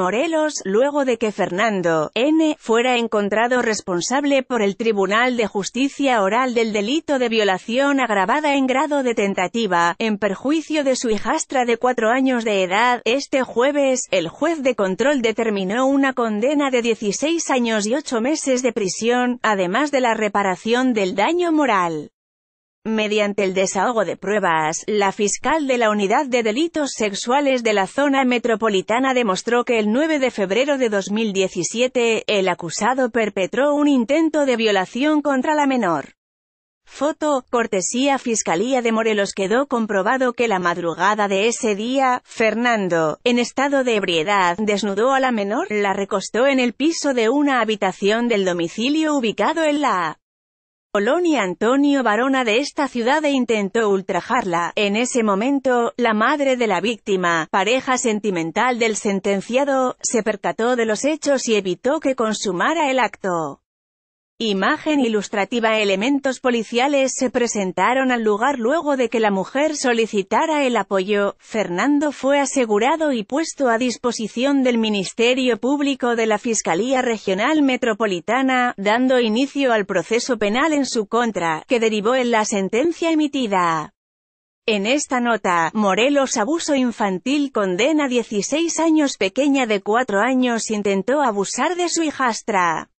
Morelos, luego de que Fernando N. fuera encontrado responsable por el Tribunal de Justicia Oral del delito de violación agravada en grado de tentativa, en perjuicio de su hijastra de cuatro años de edad. Este jueves, el juez de control determinó una condena de 16 años y ocho meses de prisión, además de la reparación del daño moral. Mediante el desahogo de pruebas, la fiscal de la Unidad de Delitos Sexuales de la Zona Metropolitana demostró que el 9 de febrero de 2017, el acusado perpetró un intento de violación contra la menor. Foto, cortesía Fiscalía de Morelos quedó comprobado que la madrugada de ese día, Fernando, en estado de ebriedad, desnudó a la menor, la recostó en el piso de una habitación del domicilio ubicado en la Polonia Antonio Barona de esta ciudad e intentó ultrajarla. En ese momento, la madre de la víctima, pareja sentimental del sentenciado, se percató de los hechos y evitó que consumara el acto. Imagen ilustrativa Elementos policiales se presentaron al lugar luego de que la mujer solicitara el apoyo. Fernando fue asegurado y puesto a disposición del Ministerio Público de la Fiscalía Regional Metropolitana, dando inicio al proceso penal en su contra, que derivó en la sentencia emitida. En esta nota, Morelos abuso infantil condena 16 años pequeña de 4 años intentó abusar de su hijastra.